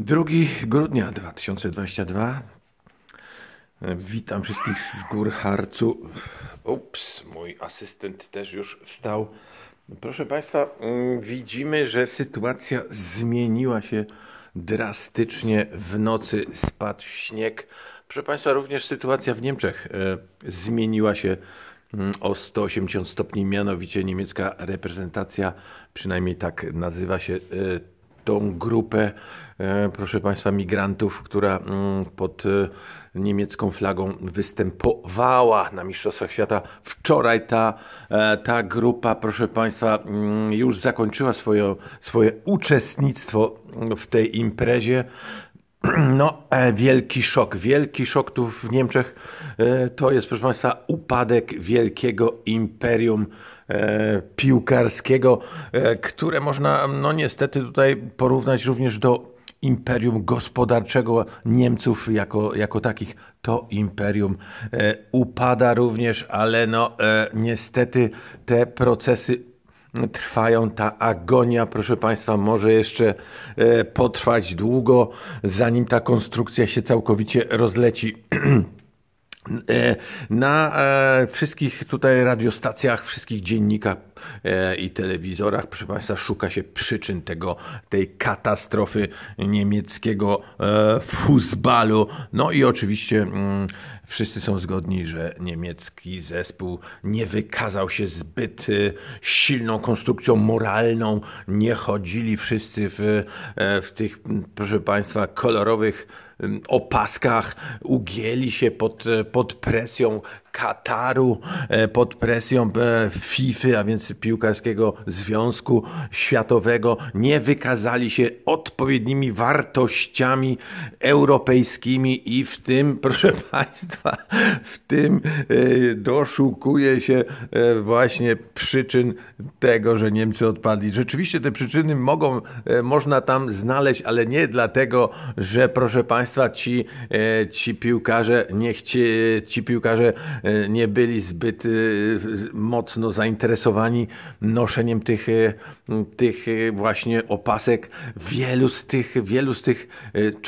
2 grudnia 2022. Witam wszystkich z gór Harcu. Ups, mój asystent też już wstał. Proszę Państwa, mm, widzimy, że sytuacja zmieniła się drastycznie. W nocy spadł śnieg. Proszę Państwa, również sytuacja w Niemczech e, zmieniła się mm, o 180 stopni, mianowicie niemiecka reprezentacja, przynajmniej tak nazywa się e, tą grupę, e, proszę Państwa, migrantów, która mm, pod e, niemiecką flagą występowała na Mistrzostwach Świata. Wczoraj ta, e, ta grupa, proszę Państwa, mm, już zakończyła swoje, swoje uczestnictwo w tej imprezie. No, e, wielki szok. Wielki szok tu w Niemczech e, to jest, proszę Państwa, upadek wielkiego imperium e, piłkarskiego, które można, no niestety, tutaj porównać również do imperium gospodarczego Niemców jako, jako takich. To imperium upada również, ale no niestety te procesy trwają. Ta agonia, proszę Państwa, może jeszcze e, potrwać długo, zanim ta konstrukcja się całkowicie rozleci. E, na e, wszystkich tutaj radiostacjach, wszystkich dziennikach E, i telewizorach, proszę Państwa, szuka się przyczyn tego, tej katastrofy niemieckiego e, futbalu. No i oczywiście mm, wszyscy są zgodni, że niemiecki zespół nie wykazał się zbyt e, silną konstrukcją moralną. Nie chodzili wszyscy w, w tych, proszę Państwa, kolorowych mm, opaskach, ugięli się pod, pod presją Kataru e, pod presją e, FIFA, a więc Piłkarskiego Związku Światowego, nie wykazali się odpowiednimi wartościami europejskimi i w tym, proszę Państwa, w tym e, doszukuje się właśnie przyczyn tego, że Niemcy odpadli. Rzeczywiście te przyczyny mogą, można tam znaleźć, ale nie dlatego, że proszę Państwa, ci, ci piłkarze nie chcieli, ci piłkarze E, nie byli zbyt e, mocno zainteresowani noszeniem tych, e, tych właśnie opasek. Wielu z tych, wielu z tych,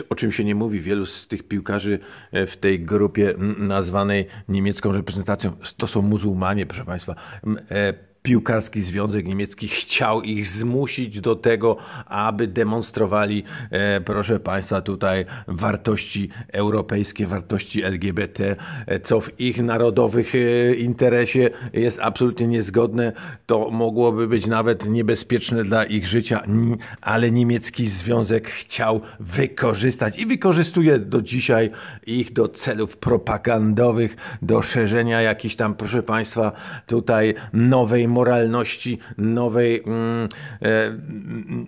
o czym się nie mówi, wielu z tych piłkarzy w tej grupie nazwanej niemiecką reprezentacją, to są muzułmanie, proszę Państwa piłkarski Związek Niemiecki chciał ich zmusić do tego, aby demonstrowali, e, proszę Państwa, tutaj wartości europejskie, wartości LGBT, e, co w ich narodowych e, interesie jest absolutnie niezgodne. To mogłoby być nawet niebezpieczne dla ich życia, ale niemiecki Związek chciał wykorzystać i wykorzystuje do dzisiaj ich do celów propagandowych, do szerzenia jakichś tam, proszę Państwa, tutaj nowej moralności, nowej, mm, e,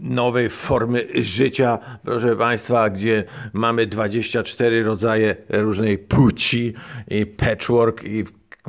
nowej formy życia, proszę Państwa, gdzie mamy 24 rodzaje różnej płci i patchwork i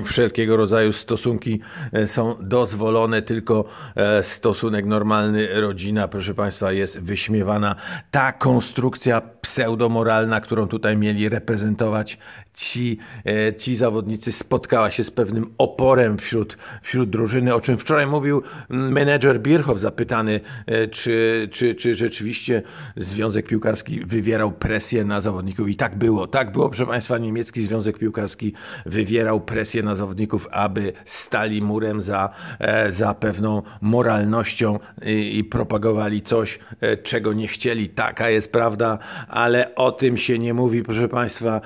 wszelkiego rodzaju stosunki e, są dozwolone, tylko e, stosunek normalny, rodzina, proszę Państwa, jest wyśmiewana. Ta konstrukcja pseudomoralna, którą tutaj mieli reprezentować ci, e, ci zawodnicy spotkała się z pewnym oporem wśród, wśród drużyny, o czym wczoraj mówił mm, menedżer Bierchow, zapytany, e, czy, czy, czy rzeczywiście Związek Piłkarski wywierał presję na zawodników. I tak było, tak było, proszę Państwa, niemiecki Związek Piłkarski wywierał presję na zawodników, aby stali murem za, e, za pewną moralnością i, i propagowali coś, czego nie chcieli. Taka jest prawda, ale o tym się nie mówi, proszę Państwa.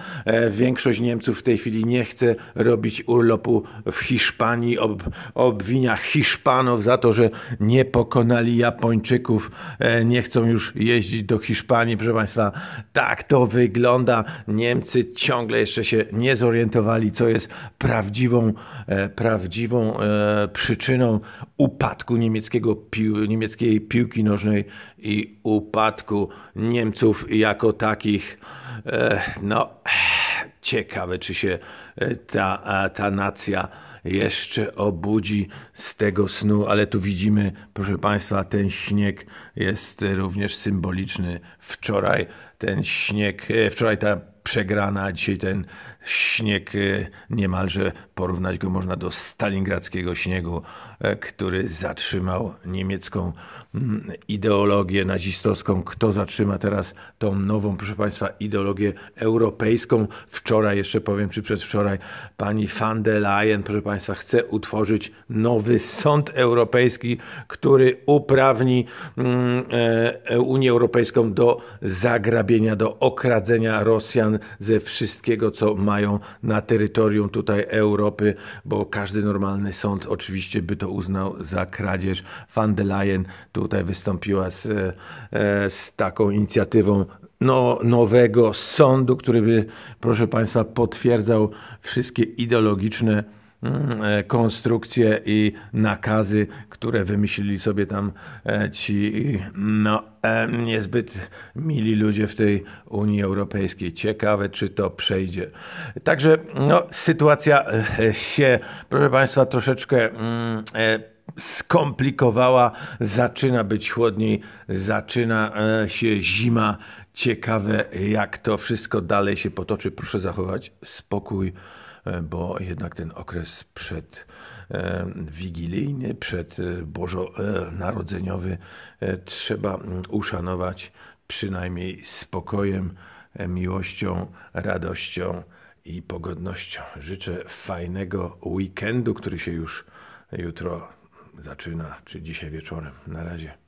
Większość większość Niemców w tej chwili nie chce robić urlopu w Hiszpanii, ob, obwinia Hiszpanów za to, że nie pokonali Japończyków, e, nie chcą już jeździć do Hiszpanii. Proszę Państwa, tak to wygląda. Niemcy ciągle jeszcze się nie zorientowali, co jest prawdziwą, e, prawdziwą e, przyczyną upadku niemieckiego pił, niemieckiej piłki nożnej i upadku Niemców jako takich. no. Ciekawe, czy się e, ta, ta nacja jeszcze obudzi z tego snu, ale tu widzimy, proszę Państwa, ten śnieg jest również symboliczny. Wczoraj ten śnieg, e, wczoraj ta przegrana, a dzisiaj ten śnieg y, niemalże porównać go można do stalingradzkiego śniegu, e, który zatrzymał niemiecką mm, ideologię nazistowską. Kto zatrzyma teraz tą nową, proszę Państwa, ideologię europejską? Wczoraj, jeszcze powiem, czy przedwczoraj, pani van der Leyen, proszę Państwa, chce utworzyć nowy sąd europejski, który uprawni mm, e, Unię Europejską do zagrabienia, do okradzenia Rosjan ze wszystkiego, co mają na terytorium tutaj Europy, bo każdy normalny sąd oczywiście by to uznał za kradzież. Van der Leyen tutaj wystąpiła z, e, z taką inicjatywą no, nowego sądu, który by, proszę Państwa, potwierdzał wszystkie ideologiczne Mm, e, konstrukcje i nakazy, które wymyślili sobie tam e, ci no, e, niezbyt mili ludzie w tej Unii Europejskiej. Ciekawe, czy to przejdzie. Także no, sytuacja się, proszę Państwa, troszeczkę mm, skomplikowała, zaczyna być chłodniej, zaczyna się zima. Ciekawe, jak to wszystko dalej się potoczy. Proszę zachować spokój. E, bo jednak ten okres przed e, wigilijny, przed e, bożonarodzeniowy trzeba mm, uszanować przynajmniej spokojem, miłością, radością i pogodnością. Życzę fajnego weekendu, który się już jutro zaczyna, czy dzisiaj wieczorem. Na razie.